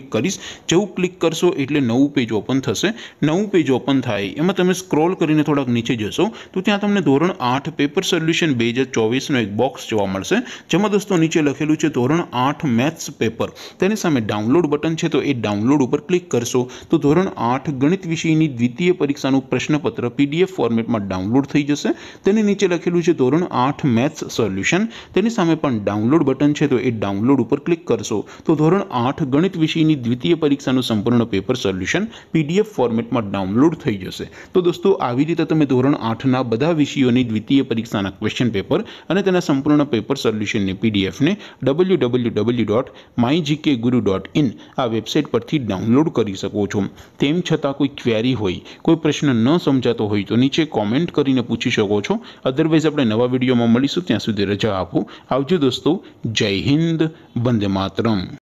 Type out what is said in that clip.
click કરીશ જેવું click કરશો એટલે નવું પેજ ઓપન થશે નવું પેજ ઓપન થાય એમાં તમે સ્ક્રોલ કરીને થોડાક નીચે જશો તો ત્યાં તમને ધોરણ આઠ પેપર સોલ્યુશન બે હજાર ચોવીસનો એક બોક્સ જોવા મળશે જેમાં દોસ્તો નીચે લખેલું છે ધોરણ આઠ મેથ્સ પેપર તેની સામે ડાઉનલોડ બટન છે તો એ ડાઉનલોડ ઉપર ક્લિક કરશો તો ધોરણ આઠ ગણિત વિષયની દ્વિતીય પરીક્ષાનું પ્રશ્નપત્ર પીડીએફ ફોર્મેટમાં ડાઉનલોડ થઈ જશે તેની નીચે લખેલું છે ધોરણ આઠ મેથ્સ સોલ્યુશન તેની સામે પણ ડાઉનલોડ બટન છે તો એ ડાઉનલોડ ઉપર ક્લિક કરશો તો ધોરણ આઠ ગણિત વિષયની જીકેની દ્વિતીય પરીક્ષાનું સંપૂર્ણ પેપર સોલ્યુશન પીડીએફ ફોર્મેટમાં ડાઉનલોડ થઈ જશે તો દોસ્તો આવી રીતે તમે ધોરણ આઠના બધા વિષયોની દ્વિતીય પરીક્ષાના ક્વેશ્ચન પેપર અને તેના સંપૂર્ણ પેપર સોલ્યુશનની પીડીએફને W W W dot my GK guru dot in આ વેબસાઇટ પરથી ડાઉનલોડ કરી શકો છો તેમ છતાં કોઈ ક્વેરી હોય કોઈ પ્રશ્ન ન સમજાતો હોય તો નીચે કોમેન્ટ કરીને પૂછી શકો છો અધરવાઇઝ આપણે નવા વિડીયોમાં મળીશું ત્યાં સુધી રજા આપો આવજો દોસ્તો જય હિન્દ વંદે માતરમ